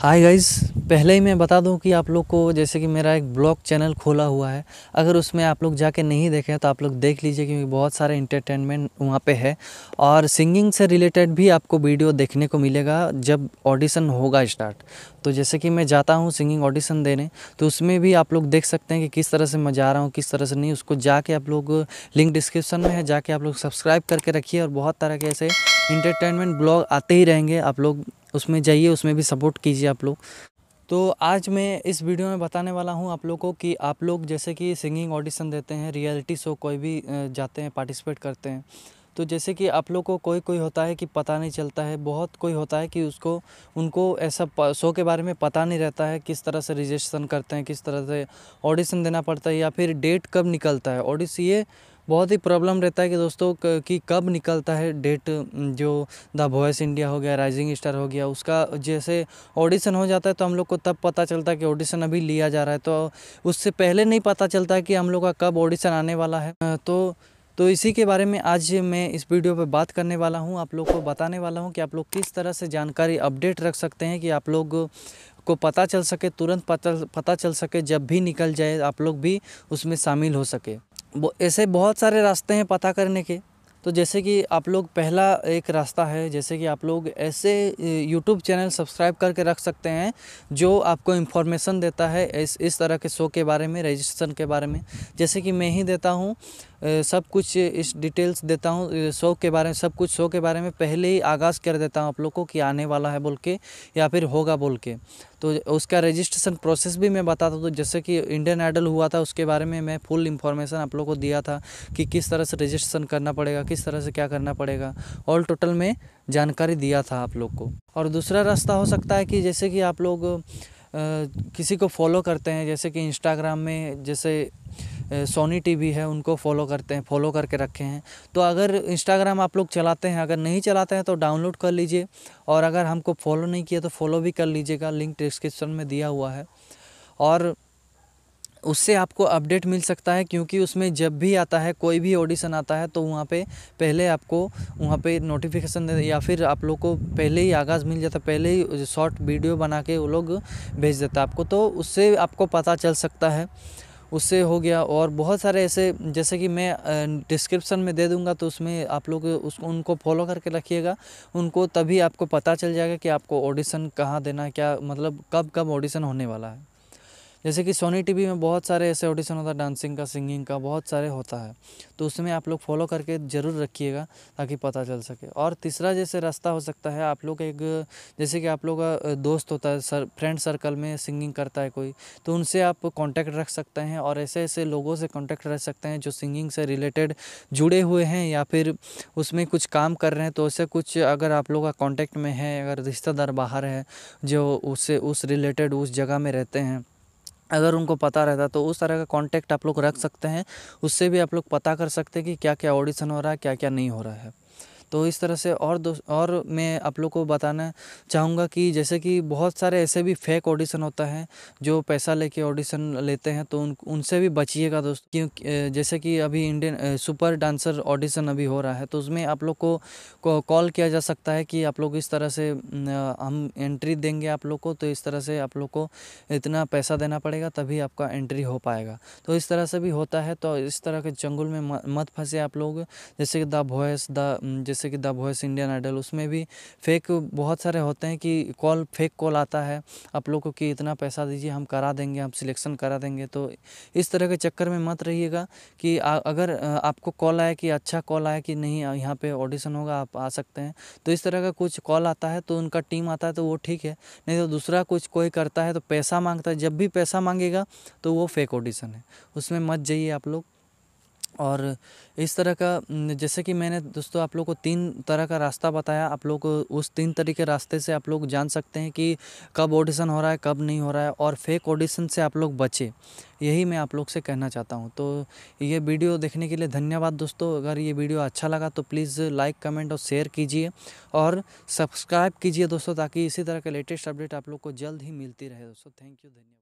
hi guys पहले ही मैं बता दूं कि आप लोग को जैसे कि मेरा एक ब्लॉग चैनल खोला हुआ है अगर उसमें आप लोग जाके नहीं देखे तो आप लोग देख लीजिए क्योंकि बहुत सारे इंटरटेनमेंट वहाँ पे है और सिंगिंग से रिलेटेड भी आपको वीडियो देखने को मिलेगा जब ऑडिशन होगा स्टार्ट तो जैसे कि मैं जाता हूँ सिंगिंग ऑडिशन देने तो उसमें भी आप लोग देख सकते हैं कि किस तरह से मैं जा रहा हूँ किस तरह से नहीं उसको जाके आप लोग लिंक डिस्क्रिप्सन में है जाके आप लोग सब्सक्राइब करके रखिए और बहुत तरह के ऐसे इंटरटेनमेंट ब्लॉग आते ही रहेंगे आप लोग उसमें जाइए उसमें भी सपोर्ट कीजिए आप लोग तो आज मैं इस वीडियो में बताने वाला हूँ आप लोगों को कि आप लोग जैसे कि सिंगिंग ऑडिशन देते हैं रियलिटी शो कोई भी जाते हैं पार्टिसिपेट करते हैं तो जैसे कि आप लोग को कोई कोई होता है कि पता नहीं चलता है बहुत कोई होता है कि उसको उनको ऐसा शो के बारे में पता नहीं रहता है किस तरह से रजिस्ट्रेशन करते हैं किस तरह से ऑडिशन देना पड़ता है या फिर डेट कब निकलता है ऑडिशन ये बहुत ही प्रॉब्लम रहता है कि दोस्तों कि कब निकलता है डेट जो द वॉइस इंडिया हो गया राइजिंग स्टार हो गया उसका जैसे ऑडिशन हो जाता है तो हम लोग को तब पता चलता है कि ऑडिशन अभी लिया जा रहा है तो उससे पहले नहीं पता चलता है कि हम लोग का कब ऑडिशन आने वाला है तो तो इसी के बारे में आज मैं इस वीडियो पर बात करने वाला हूँ आप लोग को बताने वाला हूँ कि आप लोग किस तरह से जानकारी अपडेट रख सकते हैं कि आप लोग को पता चल सके तुरंत पता पता चल सके जब भी निकल जाए आप लोग भी उसमें शामिल हो सके ऐसे बहुत सारे रास्ते हैं पता करने के तो जैसे कि आप लोग पहला एक रास्ता है जैसे कि आप लोग ऐसे YouTube चैनल सब्सक्राइब करके रख सकते हैं जो आपको इन्फॉर्मेशन देता है इस इस तरह के शो के बारे में रजिस्ट्रेशन के बारे में जैसे कि मैं ही देता हूँ सब कुछ इस डिटेल्स देता हूँ शो के बारे में सब कुछ शो के बारे में पहले ही आगाज़ कर देता हूँ आप लोग को कि आने वाला है बोल के या फिर होगा बोल के तो उसका रजिस्ट्रेशन प्रोसेस भी मैं बताता हूँ जैसे कि इंडियन आइडल हुआ था उसके बारे में मैं फुल इन्फॉर्मेशन आप लोग को दिया था कि किस तरह से रजिस्ट्रेशन करना पड़ेगा किस तरह से क्या करना पड़ेगा ऑल टोटल में जानकारी दिया था आप लोग को और दूसरा रास्ता हो सकता है कि जैसे कि आप लोग किसी को फॉलो करते हैं जैसे कि इंस्टाग्राम में जैसे सोनी टीवी है उनको फॉलो करते हैं फॉलो करके रखे हैं तो अगर इंस्टाग्राम आप लोग चलाते हैं अगर नहीं चलाते हैं तो डाउनलोड कर लीजिए और अगर हमको फॉलो नहीं किया तो फॉलो भी कर लीजिएगा लिंक डिस्क्रिप्शन में दिया हुआ है और उससे आपको अपडेट मिल सकता है क्योंकि उसमें जब भी आता है कोई भी ऑडिशन आता है तो वहाँ पे पहले आपको वहाँ पे नोटिफिकेशन दे या फिर आप लोग को पहले ही आगाज़ मिल जाता पहले ही शॉर्ट वीडियो बना के वो लोग भेज देता आपको तो उससे आपको पता चल सकता है उससे हो गया और बहुत सारे ऐसे जैसे कि मैं डिस्क्रिप्सन में दे दूंगा तो उसमें आप लोग उसको उनको फॉलो करके रखिएगा उनको तभी आपको पता चल जाएगा कि आपको ऑडिशन कहाँ देना क्या मतलब कब कब ऑडिशन होने वाला है जैसे कि सोनी टीवी में बहुत सारे ऐसे ऑडिशन होता है डांसिंग का सिंगिंग का बहुत सारे होता है तो उसमें आप लोग फॉलो करके ज़रूर रखिएगा ताकि पता चल सके और तीसरा जैसे रास्ता हो सकता है आप लोग एक जैसे कि आप लोग का दोस्त होता है सर फ्रेंड सर्कल में सिंगिंग करता है कोई तो उनसे आप कॉन्टैक्ट रख सकते हैं और ऐसे ऐसे लोगों से कॉन्टैक्ट रख सकते हैं जो सिंगिंग से रिलेटेड जुड़े हुए हैं या फिर उसमें कुछ काम कर रहे हैं तो ऐसे कुछ अगर आप लोग का कॉन्टैक्ट में है अगर रिश्तेदार बाहर है जो उससे उस रिलेटेड उस जगह में रहते हैं अगर उनको पता रहता तो उस तरह का कांटेक्ट आप लोग रख सकते हैं उससे भी आप लोग पता कर सकते हैं कि क्या क्या ऑडिशन हो रहा है क्या क्या नहीं हो रहा है तो इस तरह से और दो और मैं आप लोग को बताना चाहूँगा कि जैसे कि बहुत सारे ऐसे भी फेक ऑडिशन होता है जो पैसा लेके ऑडिशन लेते हैं तो उन उनसे भी बचिएगा दोस्त क्यों जैसे कि अभी इंडियन सुपर डांसर ऑडिशन अभी हो रहा है तो उसमें आप लोग को कॉल किया जा सकता है कि आप लोग इस तरह से हम एंट्री देंगे आप लोग को तो इस तरह से आप लोग को इतना पैसा देना पड़ेगा तभी आपका एंट्री हो पाएगा तो इस तरह से भी होता है तो इस तरह के जंगल में मत फंसे आप लोग जैसे कि द वॉयस द जैसे कि द वॉइस इंडियन आइडल उसमें भी फेक बहुत सारे होते हैं कि कॉल फेक कॉल आता है आप लोग को कि इतना पैसा दीजिए हम करा देंगे हम सिलेक्शन करा देंगे तो इस तरह के चक्कर में मत रहिएगा कि अगर आपको कॉल आए कि अच्छा कॉल आया कि नहीं यहाँ पर ऑडिशन होगा आप आ सकते हैं तो इस तरह का कुछ कॉल आता है तो उनका टीम आता है तो वो ठीक है नहीं तो दूसरा कुछ कोई करता है तो पैसा मांगता है जब भी पैसा मांगेगा तो वो फेक ऑडिशन है उसमें मत जाइए आप लोग और इस तरह का जैसे कि मैंने दोस्तों आप लोग को तीन तरह का रास्ता बताया आप लोग उस तीन तरह के रास्ते से आप लोग जान सकते हैं कि कब ऑडिशन हो रहा है कब नहीं हो रहा है और फेक ऑडिशन से आप लोग बचें यही मैं आप लोग से कहना चाहता हूँ तो ये वीडियो देखने के लिए धन्यवाद दोस्तों अगर ये वीडियो अच्छा लगा तो प्लीज़ लाइक कमेंट और शेयर कीजिए और सब्सक्राइब कीजिए दोस्तों ताकि इसी तरह के लेटेस्ट अपडेट आप लोग को जल्द ही मिलती रहे दोस्तों थैंक यू धन्यवाद